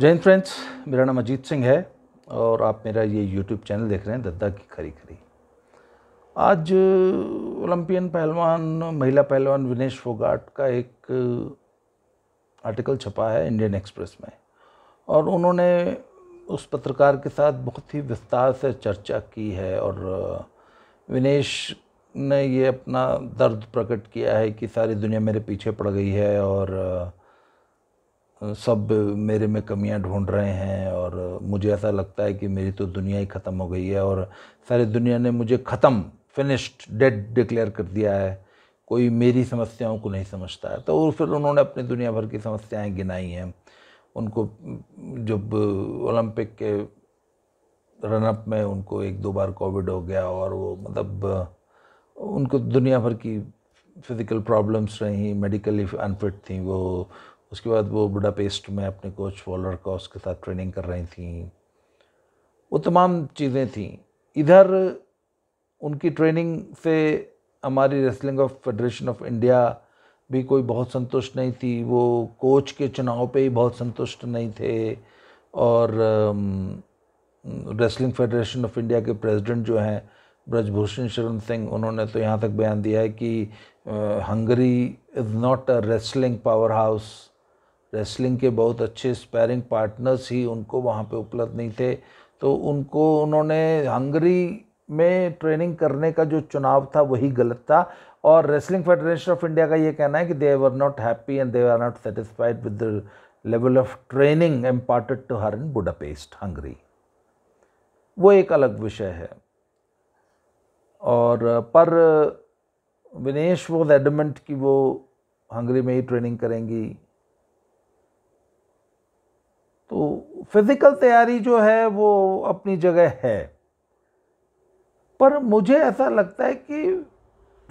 Jain friends मेरा नाम अजीत सिंह है और आप मेरा ये यूट्यूब चैनल देख रहे हैं दद्दा की खरी खरी आज ओलंपियन पहलवान महिला पहलवान विनेश फोगाट का एक आर्टिकल छपा है इंडियन एक्सप्रेस में और उन्होंने उस पत्रकार के साथ बहुत ही विस्तार से चर्चा की है और विनेश ने ये अपना दर्द प्रकट किया है कि सारी दुनिया मेरे पीछे पड़ गई है और सब मेरे में कमियां ढूंढ रहे हैं और मुझे ऐसा लगता है कि मेरी तो दुनिया ही ख़त्म हो गई है और सारी दुनिया ने मुझे ख़त्म फिनिश्ड डेड डिक्लेयर कर दिया है कोई मेरी समस्याओं को नहीं समझता है तो फिर उन्होंने अपनी दुनिया भर की समस्याएं गिनाई हैं उनको जब ओलंपिक के रनअप में उनको एक दो बार कोविड हो गया और वो मतलब उनको दुनिया भर की फिज़िकल प्रॉब्लम्स रही मेडिकली अनफिट थी वो उसके बाद वो पेस्ट में अपने कोच वॉलर का उसके साथ ट्रेनिंग कर रही थी वो तमाम चीज़ें थी इधर उनकी ट्रेनिंग से हमारी wrestling of federation of India भी कोई बहुत संतुष्ट नहीं थी वो कोच के चुनाव पे ही बहुत संतुष्ट नहीं थे और रेसलिंग फेडरेशन ऑफ इंडिया के प्रेसिडेंट जो हैं ब्रजभूषण शरण सिंह उन्होंने तो यहाँ तक बयान दिया है कि Hungary is not a wrestling powerhouse wrestling के बहुत अच्छे स्पैरिंग पार्टनर्स ही उनको वहाँ पे उपलब्ध नहीं थे तो उनको उन्होंने हंगरी में ट्रेनिंग करने का जो चुनाव था वही गलत था और रेसलिंग फेडरेशन ऑफ इंडिया का ये कहना है कि they were not happy and they are not satisfied with the level of training imparted to her in Budapest Hungary वो एक अलग विषय है और पर विनेश वो एडमेंट कि वो हंगरी में ही ट्रेनिंग करेंगी तो फिज़िकल तैयारी जो है वो अपनी जगह है पर मुझे ऐसा लगता है कि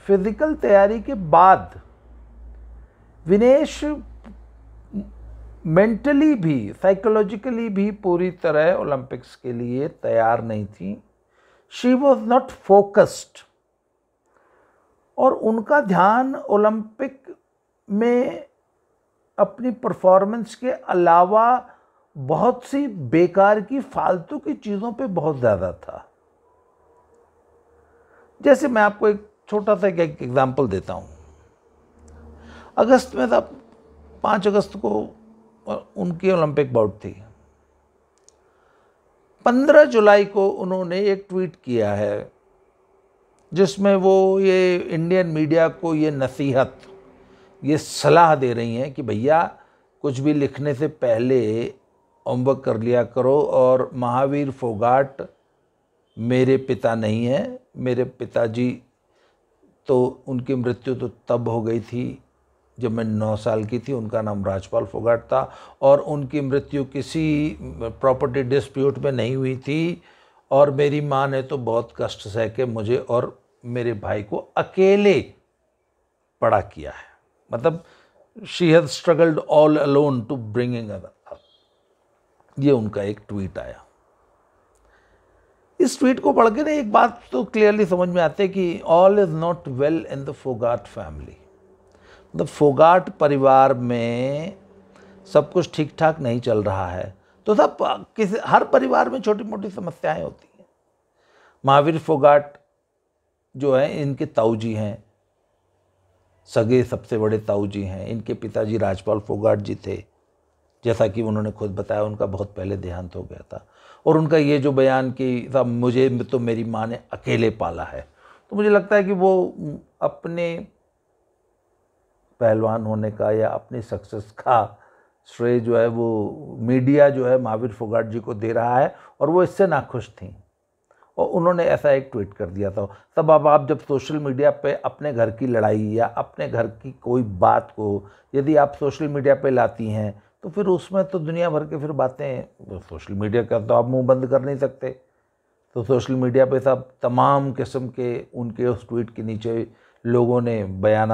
फिज़िकल तैयारी के बाद विनेश मेंटली भी साइकोलॉजिकली भी पूरी तरह ओलंपिक्स के लिए तैयार नहीं थी शी वॉज नॉट फोकस्ड और उनका ध्यान ओलंपिक में अपनी परफॉर्मेंस के अलावा बहुत सी बेकार की फालतू की चीज़ों पे बहुत ज़्यादा था जैसे मैं आपको एक छोटा सा एक एग्ज़ाम्पल देता हूँ अगस्त में था पाँच अगस्त को उनकी ओलंपिक बाउट थी पंद्रह जुलाई को उन्होंने एक ट्वीट किया है जिसमें वो ये इंडियन मीडिया को ये नसीहत ये सलाह दे रही हैं कि भैया कुछ भी लिखने से पहले होमवर्क कर लिया करो और महावीर फोगाट मेरे पिता नहीं हैं मेरे पिताजी तो उनकी मृत्यु तो तब हो गई थी जब मैं नौ साल की थी उनका नाम राजपाल फोगाट था और उनकी मृत्यु किसी प्रॉपर्टी डिस्प्यूट में नहीं हुई थी और मेरी माँ ने तो बहुत कष्ट सह के मुझे और मेरे भाई को अकेले पड़ा किया है मतलब she has struggled all alone to bringing other ये उनका एक ट्वीट आया इस ट्वीट को पढ़ के ना एक बात तो क्लियरली समझ में आते कि all is not well in the Phogat family the Phogat परिवार में सब कुछ ठीक ठाक नहीं चल रहा है तो सब किसी हर परिवार में छोटी मोटी समस्याएं होती हैं महावीर फोगाट जो है इनके ताऊ जी हैं सगे सबसे बड़े ताऊ जी हैं इनके पिताजी राजपाल फोगाट जी थे जैसा कि उन्होंने खुद बताया उनका बहुत पहले देहांत हो गया था और उनका ये जो बयान कि साहब मुझे तो मेरी माँ ने अकेले पाला है तो मुझे लगता है कि वो अपने पहलवान होने का या अपनी सक्सेस का श्रेय जो है वो मीडिया जो है महावीर फोगाट जी को दे रहा है और वो इससे नाखुश थी और उन्होंने ऐसा एक ट्वीट कर दिया था तब अब आप जब सोशल मीडिया पे अपने घर की लड़ाई या अपने घर की कोई बात को यदि आप सोशल मीडिया पे लाती हैं तो फिर उसमें तो दुनिया भर के फिर बातें तो सोशल मीडिया का तो आप मुंह बंद कर नहीं सकते तो सोशल मीडिया पे सब तमाम किस्म के उनके उस ट्वीट के नीचे लोगों ने बयान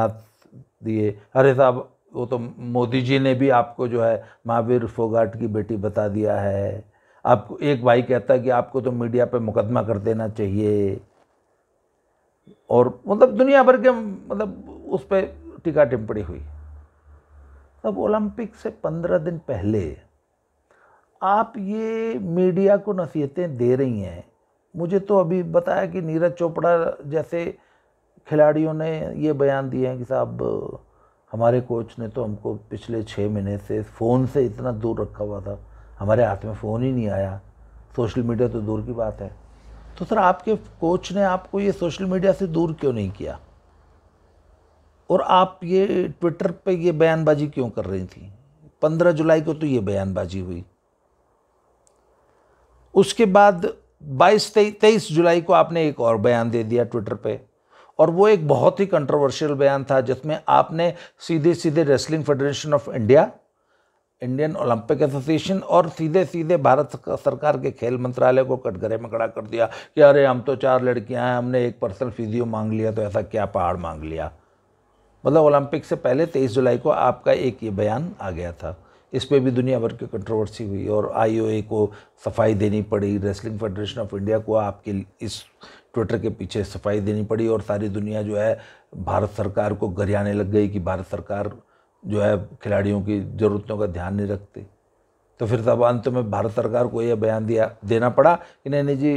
दिए अरे साहब वो तो मोदी जी ने भी आपको जो है महावीर फोगाट की बेटी बता दिया है आपको एक भाई कहता है कि आपको तो मीडिया पे मुकदमा कर देना चाहिए और मतलब दुनिया भर के मतलब उस पर टीका टिप्पणी हुई अब ओलंपिक से पंद्रह दिन पहले आप ये मीडिया को नसीहतें दे रही हैं मुझे तो अभी बताया कि नीरज चोपड़ा जैसे खिलाड़ियों ने ये बयान दिए हैं कि साहब हमारे कोच ने तो हमको पिछले छः महीने से फ़ोन से इतना दूर रखा हुआ था हमारे हाथ में फ़ोन ही नहीं आया सोशल मीडिया तो दूर की बात है तो सर आपके कोच ने आपको ये सोशल मीडिया से दूर क्यों नहीं किया और आप ये ट्विटर पे ये बयानबाजी क्यों कर रही थी पंद्रह जुलाई को तो ये बयानबाजी हुई उसके बाद बाईस तेईस जुलाई को आपने एक और बयान दे दिया ट्विटर पे और वो एक बहुत ही कंट्रोवर्शियल बयान था जिसमें आपने सीधे सीधे wrestling federation of India Indian Olympic association और सीधे सीधे भारत सरकार के खेल मंत्रालय को कटघरे में खड़ा कर दिया कि अरे हम तो चार लड़कियां हैं हमने एक पर्सन फिजियो मांग लिया तो ऐसा क्या पहाड़ मांग लिया मतलब ओलंपिक से पहले तेईस जुलाई को आपका एक ये बयान आ गया था इस पर भी दुनिया भर की कंट्रोवर्सी हुई और आईओए को सफाई देनी पड़ी रेसलिंग फेडरेशन ऑफ इंडिया को आपके इस ट्विटर के पीछे सफाई देनी पड़ी और सारी दुनिया जो है भारत सरकार को गरियाने लग गई कि भारत सरकार जो है खिलाड़ियों की ज़रूरतों का ध्यान नहीं रखती तो फिर तब अंत में भारत सरकार को यह बयान दिया देना पड़ा कि नहीं जी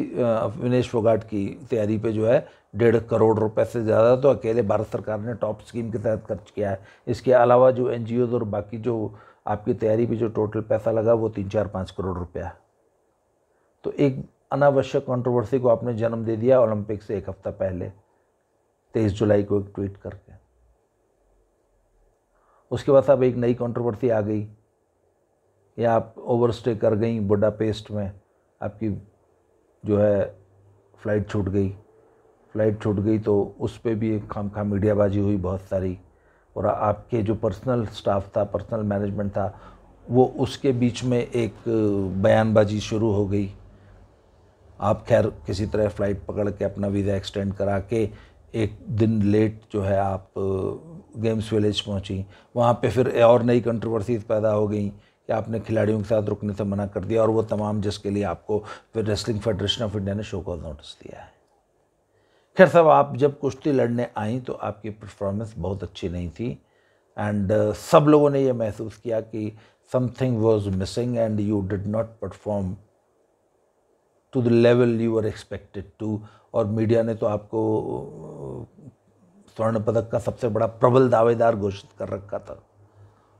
विनेश फोगाट की तैयारी पे जो है डेढ़ करोड़ रुपए से ज़्यादा तो अकेले भारत सरकार ने टॉप स्कीम के तहत खर्च किया है इसके अलावा जो एन और बाकी जो आपकी तैयारी पे जो टोटल पैसा लगा वो तीन चार पाँच करोड़ रुपया तो एक अनावश्यक कंट्रोवर्सी को आपने जन्म दे दिया ओलंपिक से एक हफ्ता पहले तेईस जुलाई को एक ट्वीट करके उसके बाद अब एक नई कंट्रोवर्सी आ गई या आप ओवरस्टे कर गई बुडापेस्ट में आपकी जो है फ़्लाइट छूट गई फ़्लाइट छूट गई तो उस पर भी एक खाम खा मीडियाबाजी हुई बहुत सारी और आपके जो पर्सनल स्टाफ था पर्सनल मैनेजमेंट था वो उसके बीच में एक बयानबाजी शुरू हो गई आप खैर किसी तरह फ़्लाइट पकड़ के अपना वीज़ा एक्सटेंड करा के एक दिन लेट जो है आप गेम्स uh, विलेज पहुंची वहाँ पे फिर और नई कंट्रोवर्सीज पैदा हो गई या आपने खिलाड़ियों के साथ रुकने से मना कर दिया और वो तमाम जिसके लिए आपको फिर रेसलिंग फेडरेशन ऑफ इंडिया ने शो कॉज नोटिस दिया है खैर साहब आप जब कुश्ती लड़ने आई तो आपकी परफॉर्मेंस बहुत अच्छी नहीं थी एंड uh, सब लोगों ने यह महसूस किया कि something was missing and you did not perform to the level you are expected to और मीडिया ने तो आपको uh, स्वर्ण पदक का सबसे बड़ा प्रबल दावेदार घोषित कर रखा था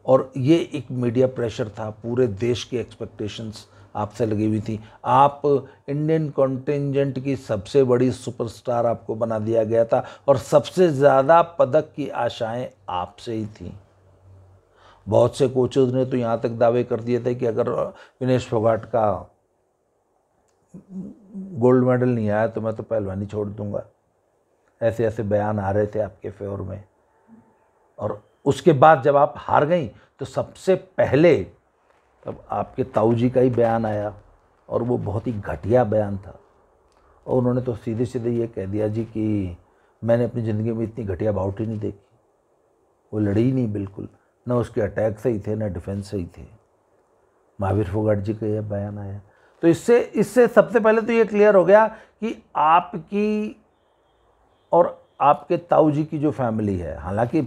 और ये एक मीडिया प्रेशर था पूरे देश की एक्सपेक्टेशंस आपसे लगी हुई थी आप इंडियन कॉन्टिजेंट की सबसे बड़ी सुपरस्टार आपको बना दिया गया था और सबसे ज़्यादा पदक की आशाएं आपसे ही थी बहुत से कोचेज ने तो यहाँ तक दावे कर दिए थे कि अगर विनेश फोगाट का गोल्ड मेडल नहीं आया तो मैं तो पहलवानी छोड़ दूंगा ऐसे ऐसे बयान आ रहे थे आपके फेवर में और उसके बाद जब आप हार गई तो सबसे पहले तब आपके ताऊ जी का ही बयान आया और वो बहुत ही घटिया बयान था और उन्होंने तो सीधे सीधे ये कह दिया जी कि मैंने अपनी ज़िंदगी में इतनी घटिया बाउटी नहीं देखी वो लड़ी नहीं बिल्कुल ना उसके अटैक सही थे ना डिफेंस सही थे महावीर फोगाट जी का यह बयान आया तो इससे इससे सबसे पहले तो ये क्लियर हो गया कि आपकी और आपके ताऊ जी की जो फैमिली है हालांकि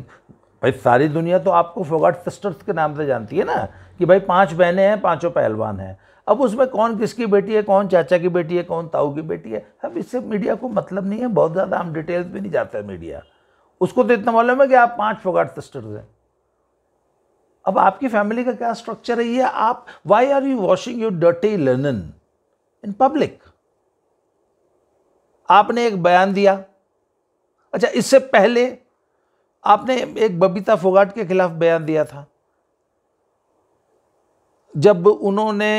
भाई सारी दुनिया तो आपको फोगाट सिस्टर्स के नाम से जानती है ना कि भाई पांच बहनें हैं पांचों पहलवान हैं अब उसमें कौन किसकी बेटी है कौन चाचा की बेटी है कौन ताऊ की बेटी है अब इससे मीडिया को मतलब नहीं है बहुत ज़्यादा हम डिटेल्स भी नहीं जाते हैं मीडिया उसको तो इतना मालूम है कि आप पाँच फोगाट सिस्टर्स हैं अब आपकी फैमिली का क्या स्ट्रक्चर है ये आप why are you washing your dirty linen in public आपने एक बयान दिया अच्छा इससे पहले आपने एक बबीता फोगाट के खिलाफ बयान दिया था जब उन्होंने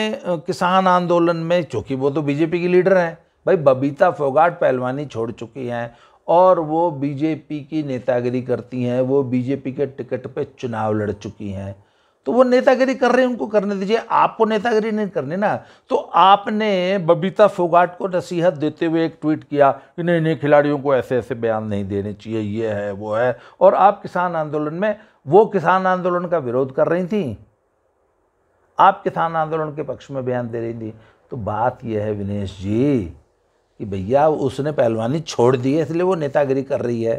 किसान आंदोलन में चूंकि वो तो बीजेपी की लीडर हैं भाई बबीता फोगाट पहलवानी छोड़ चुकी हैं और वो बीजेपी की नेतागिरी करती हैं वो बीजेपी के टिकट पे चुनाव लड़ चुकी हैं तो वो नेतागिरी कर रहे हैं उनको करने दीजिए आपको नेतागिरी नहीं करनी ना तो आपने बबीता फोगाट को नसीहत देते हुए एक ट्वीट किया कि नहीं नहीं खिलाड़ियों को ऐसे ऐसे बयान नहीं देने चाहिए ये है वो है और आप किसान आंदोलन में वो किसान आंदोलन का विरोध कर रही थी आप किसान आंदोलन के पक्ष में बयान दे रही थी तो बात यह है विनेश जी कि भैया उसने पहलवानी छोड़ दी है इसलिए वो नेतागिरी कर रही है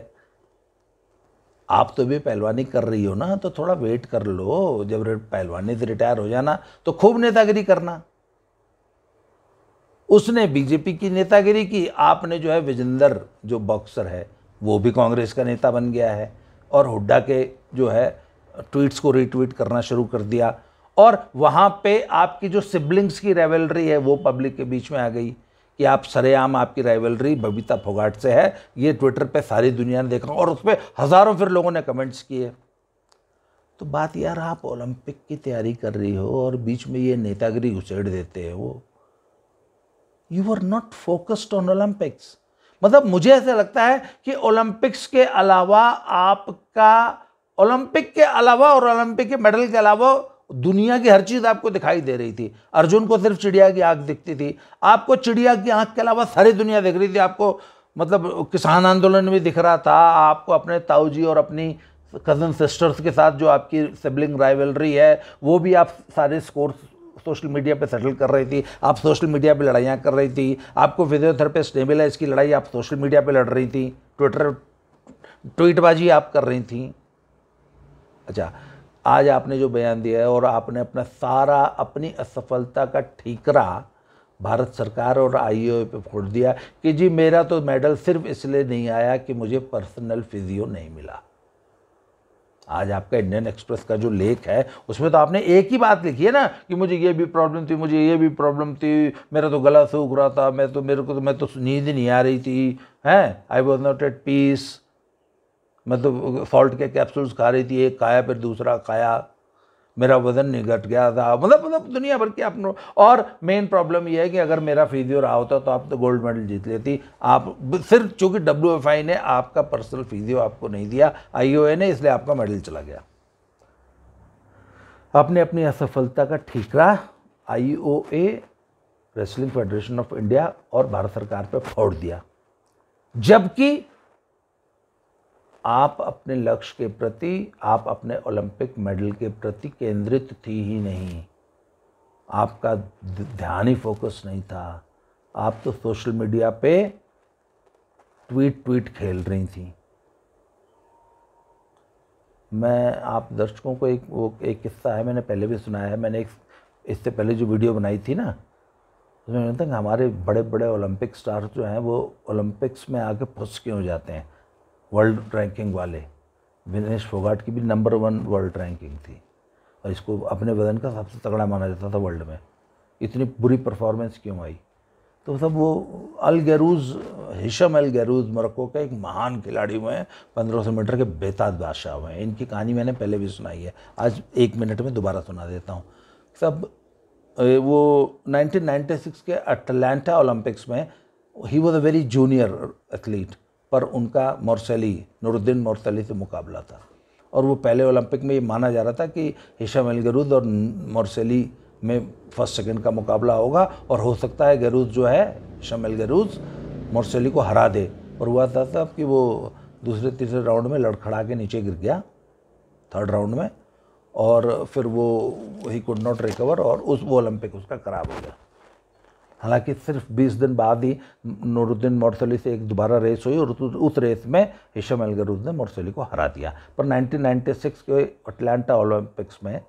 आप तो भी पहलवानी कर रही हो ना तो थोड़ा वेट कर लो जब पहलवानी से रिटायर हो जाना तो खूब नेतागिरी करना उसने बीजेपी की नेतागिरी की आपने जो है विजेंदर जो बॉक्सर है वो भी कांग्रेस का नेता बन गया है और हुड्डा के जो है ट्वीट्स को रीट्वीट करना शुरू कर दिया और वहाँ पे आपकी जो सिबलिंग्स की रेवलरी है वो पब्लिक के बीच में आ गई कि आप सरेआम आपकी राइवलरी बबीता फोगाट से है ये ट्विटर पे सारी दुनिया ने देखा और उस पर हज़ारों फिर लोगों ने कमेंट्स किए तो बात यार आप ओलंपिक की तैयारी कर रही हो और बीच में ये नेतागिरी घुसेड़ देते हो you are not focused on Olympics मतलब मुझे ऐसा लगता है कि ओलंपिक्स के अलावा आपका ओलंपिक के अलावा और ओलंपिक के मेडल के अलावा दुनिया की हर चीज़ आपको दिखाई दे रही थी अर्जुन को सिर्फ चिड़िया की आँख दिखती थी आपको चिड़िया की आँख के अलावा सारी दुनिया दिख रही थी आपको मतलब किसान आंदोलन भी दिख रहा था आपको अपने ताऊ जी और अपनी कज़न सिस्टर्स के साथ जो आपकी सिबलिंग राइवलरी है वो भी आप सारे स्कोर सोशल मीडिया पे सेटल कर रही थी आप सोशल मीडिया पे लड़ाइयाँ कर रही थी आपको फिजियोथेरेपिस्ट मिला की लड़ाई आप सोशल मीडिया पे लड़ रही थी ट्विटर ट्वीटबाजी आप कर रही थी अच्छा आज आपने जो बयान दिया है और आपने अपना सारा अपनी असफलता का ठीकरा भारत सरकार और ए पे फोड़ दिया कि जी मेरा तो मेडल सिर्फ इसलिए नहीं आया कि मुझे पर्सनल फिजियो नहीं मिला आज आपका इंडियन एक्सप्रेस का जो लेख है उसमें तो आपने एक ही बात लिखी है ना कि मुझे ये भी प्रॉब्लम थी मुझे ये भी प्रॉब्लम थी मेरा तो गला सूख रहा था मैं तो मेरे को तो मैं तो नींद नहीं आ रही थी हैं I was not at peace मतलब तो सॉल्ट के कैप्सूल्स खा रही थी एक खाया फिर दूसरा खाया मेरा वज़न नहीं घट गया था मतलब मतलब दुनिया भर के आप और मेन प्रॉब्लम यह है कि अगर मेरा फिजियो रहा होता तो आप तो गोल्ड मेडल जीत लेती आप सिर्फ चूँकि डब्ल्यू एफ आई ने आपका पर्सनल फिजियो आपको नहीं दिया आई ओ ए ने इसलिए आपका मेडल चला गया आपने अपनी असफलता का ठीकरा I O A wrestling federation of India और भारत सरकार पर फोड़ दिया जबकि आप अपने लक्ष्य के प्रति आप अपने ओलंपिक मेडल के प्रति केंद्रित थी ही नहीं आपका ध्यान ही फोकस नहीं था आप तो सोशल मीडिया पे ट्वीट ट्वीट खेल रही थी मैं आप दर्शकों को एक वो एक किस्सा है मैंने पहले भी सुनाया है मैंने एक इससे पहले जो वीडियो बनाई थी ना उसमें मैंने था हमारे बड़े बड़े ओलंपिक स्टार जो हैं वो ओलंपिक्स में आके फंस क्यों जाते हैं वर्ल्ड रैंकिंग वाले विनेश फोगाट की भी नंबर वन वर्ल्ड रैंकिंग थी और इसको अपने वजन का सबसे तगड़ा माना जाता था वर्ल्ड में इतनी बुरी परफॉर्मेंस क्यों आई तो सब वो अल गैरूज हिशम अल गैरूज मरक्को का एक महान खिलाड़ी हुए हैं पंद्रह सौ मीटर के बेताज बादशाह हुए हैं इनकी कहानी मैंने पहले भी सुनाई है आज एक मिनट में दोबारा सुना देता हूँ सब वो 1996 के अटलांटा ओलंपिक्स में ही was a very junior athlete पर उनका मौरसली नूरुद्दीन मौरसली से मुकाबला था और वो पहले ओलंपिक में ये माना जा रहा था कि हिशम अल गरूद और मौरसली में फर्स्ट सेकंड का मुकाबला होगा और हो सकता है गरूज जो है हिशम अल गरूज मौरसली को हरा दे और हुआ था तब कि वो दूसरे तीसरे राउंड में लड़खड़ा के नीचे गिर गया थर्ड राउंड में और फिर वो ही कुड नॉट रिकवर और उस वो ओलंपिक उसका खराब हो गया हालांकि सिर्फ 20 दिन बाद ही नूरुद्दीन मोरसली से एक दोबारा रेस हुई और उस रेस में हिशम अलगरूज ने मोरसली को हरा दिया पर 1996 के अटलांटा ओलंपिक्स में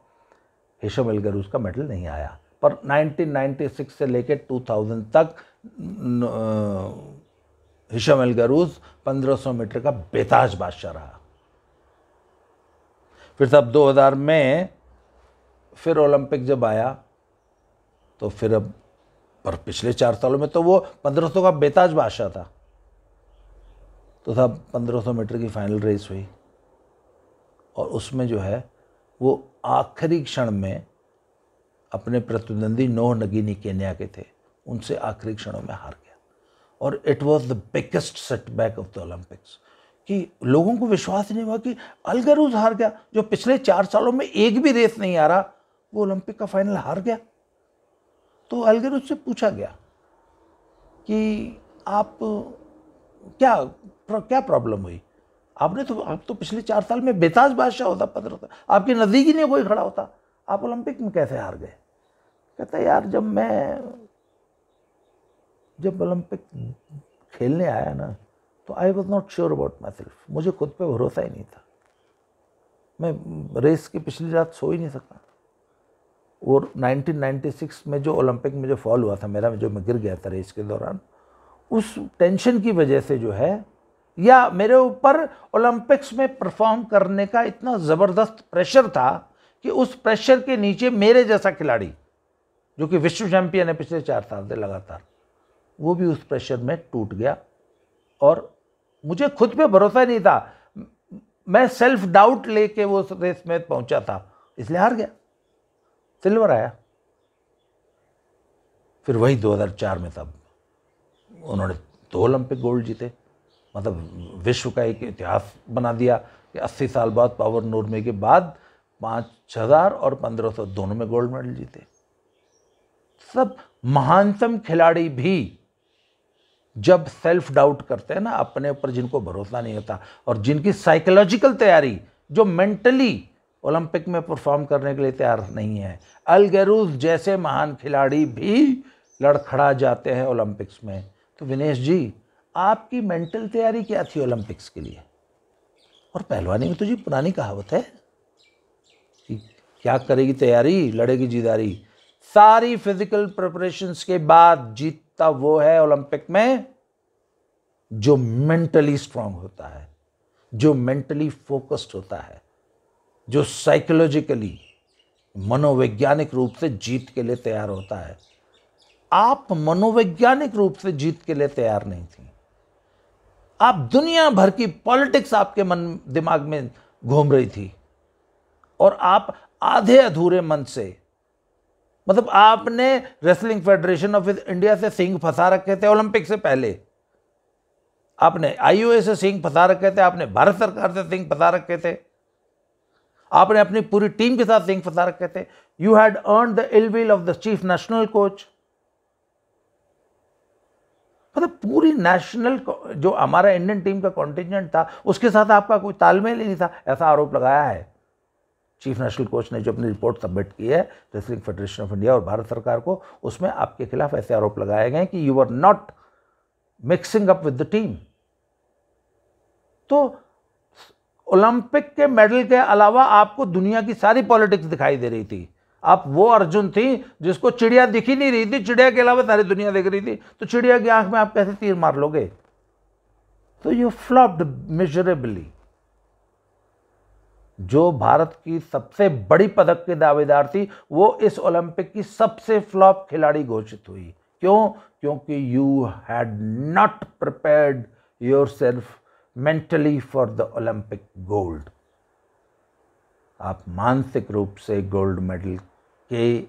हिशम अलगरूज का मेडल नहीं आया पर 1996 से लेकर 2000 तक हिशम अलगरूज 1500 मीटर का बेताज बादशाह रहा फिर साहब 2000 में फिर ओलंपिक जब आया तो फिर अब पर पिछले चार सालों में तो वो पंद्रह सौ का बेताज बादशाह था तो साहब पंद्रह सौ मीटर की फाइनल रेस हुई और उसमें जो है वो आखिरी क्षण में अपने प्रतिद्वंदी नोह नगीनी केन्या के थे उनसे आखिरी क्षणों में हार गया और it was the biggest setback of the Olympics कि लोगों को विश्वास नहीं हुआ कि अलगरूज हार गया जो पिछले चार सालों में एक भी रेस नहीं आ रहा वो ओलंपिक का फाइनल हार गया तो अलगर से पूछा गया कि आप क्या क्या प्रॉब्लम हुई आपने तो आप तो पिछले चार साल में बेताज बादशाह होता पत्र होता आपके नज़दीक ही नहीं कोई खड़ा होता आप ओलंपिक में कैसे हार गए कहता यार जब मैं जब ओलंपिक खेलने आया ना तो I was not sure about myself मुझे खुद पे भरोसा ही नहीं था मैं रेस की पिछली रात सो ही नहीं सका और 1996 में जो ओलंपिक में जो फॉल हुआ था मेरा जो मैं गिर गया था रेस के दौरान उस टेंशन की वजह से जो है या मेरे ऊपर ओलंपिक्स में परफॉर्म करने का इतना ज़बरदस्त प्रेशर था कि उस प्रेशर के नीचे मेरे जैसा खिलाड़ी जो कि विश्व चैंपियन है पिछले चार साल से लगातार वो भी उस प्रेशर में टूट गया और मुझे खुद पे भरोसा नहीं था मैं सेल्फ डाउट लेके वो रेस में पहुंचा था इसलिए हार गया सिल्वर आया फिर वही 2004 में तब उन्होंने दो ओलंपिक गोल्ड जीते मतलब विश्व का एक इतिहास बना दिया कि 80 साल बाद पावर नूरमे के बाद पाँच हज़ार और पंद्रह सौ दोनों में गोल्ड मेडल जीते सब महानतम खिलाड़ी भी जब सेल्फ डाउट करते हैं ना अपने ऊपर जिनको भरोसा नहीं होता और जिनकी साइकोलॉजिकल तैयारी जो मेंटली ओलंपिक में परफॉर्म करने के लिए तैयार नहीं है अलगेरूज जैसे महान खिलाड़ी भी लड़खड़ा जाते हैं ओलंपिक्स में तो विनेश जी आपकी मेंटल तैयारी क्या थी ओलंपिक्स के लिए और पहलवानी में तो जी पुरानी कहावत है कि क्या करेगी तैयारी लड़ेगी जीदारी सारी फिजिकल प्रिपरेशंस के बाद जीतता वो है ओलंपिक में जो मेंटली स्ट्रांग होता है जो मेंटली फोकस्ड होता है जो साइकोलॉजिकली मनोवैज्ञानिक रूप से जीत के लिए तैयार होता है आप मनोवैज्ञानिक रूप से जीत के लिए तैयार नहीं थी आप दुनिया भर की पॉलिटिक्स आपके मन दिमाग में घूम रही थी और आप आधे अधूरे मन से मतलब आपने रेसलिंग फेडरेशन ऑफ इंडिया से सिंह फंसा रखे थे ओलंपिक से पहले आपने आईओए से सिंह फंसा रखे थे आपने भारत सरकार से सिंह फंसा रखे थे आपने अपनी पूरी टीम के साथ लिंक फंसा रखे थे you had earn the ill will of the chief national coach मतलब पूरी नेशनल जो हमारा इंडियन टीम का कॉन्टिजेंट था उसके साथ आपका कोई तालमेल ही नहीं था ऐसा आरोप लगाया है चीफ नेशनल कोच ने जो अपनी रिपोर्ट सबमिट की है रेसलिंग फेडरेशन ऑफ इंडिया और भारत सरकार को उसमें आपके खिलाफ ऐसे आरोप लगाए गए कि you are not mixing up with the team तो ओलंपिक के मेडल के अलावा आपको दुनिया की सारी पॉलिटिक्स दिखाई दे रही थी आप वो अर्जुन थी जिसको चिड़िया दिख ही नहीं रही थी चिड़िया के अलावा सारी दुनिया देख रही थी तो चिड़िया की आंख में आप कैसे तीर मार लोगे तो यू फ्लॉप्ड मेजरेबली जो भारत की सबसे बड़ी पदक के दावेदार थी वो इस ओलंपिक की सबसे फ्लॉप खिलाड़ी घोषित हुई क्यों क्योंकि you had not prepared yourself mentally for the Olympic gold. आप मानसिक रूप से गोल्ड मेडल के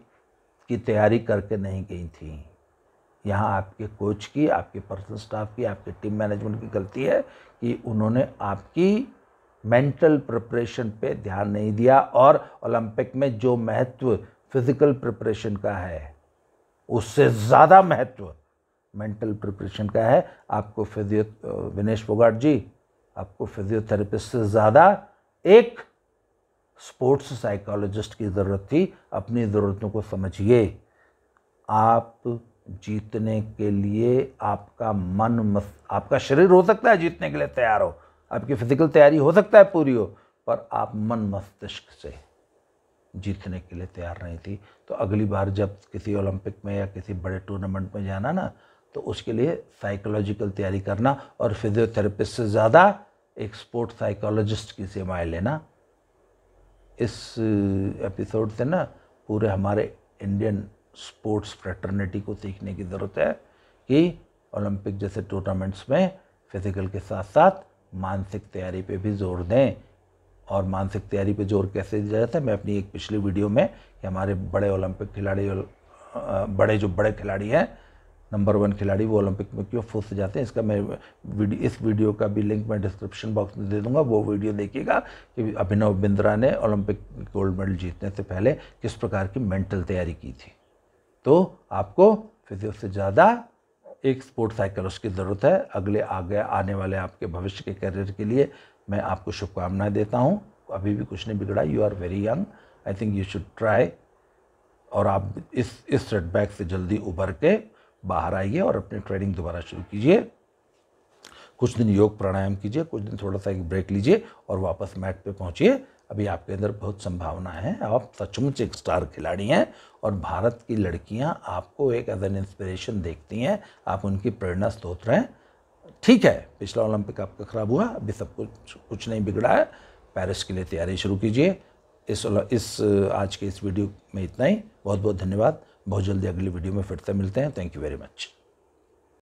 की तैयारी करके नहीं गई थी यहाँ आपके कोच की आपके पर्सनल स्टाफ की आपके टीम मैनेजमेंट की गलती है कि उन्होंने आपकी मेंटल प्रिपरेशन पे ध्यान नहीं दिया और ओलंपिक में जो महत्व फिज़िकल प्रिपरेशन का है उससे ज़्यादा महत्व मेंटल प्रिपरेशन का है आपको फिजियो विनेश फोगाट जी आपको फिजियोथेरेपिस्ट से ज़्यादा एक स्पोर्ट्स साइकोलॉजिस्ट की ज़रूरत थी अपनी ज़रूरतों को समझिए आप जीतने के लिए आपका मन मस आपका शरीर हो सकता है जीतने के लिए तैयार हो आपकी फिजिकल तैयारी हो सकता है पूरी हो पर आप मन मस्तिष्क से जीतने के लिए तैयार नहीं थी तो अगली बार जब किसी ओलंपिक में या किसी बड़े टूर्नामेंट में जाना ना तो उसके लिए साइकोलॉजिकल तैयारी करना और फिजियोथेरेपिस्ट से ज़्यादा एक स्पोर्ट साइकोलॉजिस्ट की सेवाएं लेना इस एपिसोड से ना पूरे हमारे इंडियन स्पोर्ट्स फ्रेटर्निटी को सीखने की ज़रूरत है कि ओलंपिक जैसे टूर्नामेंट्स में फिजिकल के साथ साथ मानसिक तैयारी पे भी जोर दें और मानसिक तैयारी पे जोर कैसे दिया जाता है मैं अपनी एक पिछली वीडियो में कि हमारे बड़े ओलंपिक खिलाड़ी बड़े जो बड़े खिलाड़ी हैं नंबर वन खिलाड़ी वो ओलंपिक में क्यों फूस जाते हैं इसका मैं वीडियो इस वीडियो का भी लिंक मैं डिस्क्रिप्शन बॉक्स में दे दूंगा वो वीडियो देखिएगा कि अभिनव बिंद्रा ने ओलंपिक गोल्ड मेडल जीतने से पहले किस प्रकार की मेंटल तैयारी की थी तो आपको फिजियो से ज़्यादा एक स्पोर्ट साइकोलॉजिस्ट की ज़रूरत है अगले आगे आने वाले आपके भविष्य के करियर के लिए मैं आपको शुभकामनाएं देता हूँ अभी भी कुछ नहीं बिगड़ा you are very young I think you should try और आप इस इस सेटबैक से जल्दी उभर के बाहर आइए और अपनी ट्रेनिंग दोबारा शुरू कीजिए कुछ दिन योग प्राणायाम कीजिए कुछ दिन थोड़ा सा एक ब्रेक लीजिए और वापस मैट पे पहुँचिए अभी आपके अंदर बहुत संभावना है आप सचमुच एक स्टार खिलाड़ी हैं और भारत की लड़कियाँ आपको एक एज एन इंस्पिरेशन देखती हैं आप उनकी प्रेरणा स्रोत हैं ठीक है पिछला ओलंपिक आपका ख़राब हुआ अभी सब कुछ कुछ नहीं बिगड़ा है पेरिस के लिए तैयारी शुरू कीजिए इस इस आज के इस वीडियो में इतना ही बहुत बहुत धन्यवाद बहुत जल्दी अगली वीडियो में फिर से मिलते हैं थैंक यू वेरी मच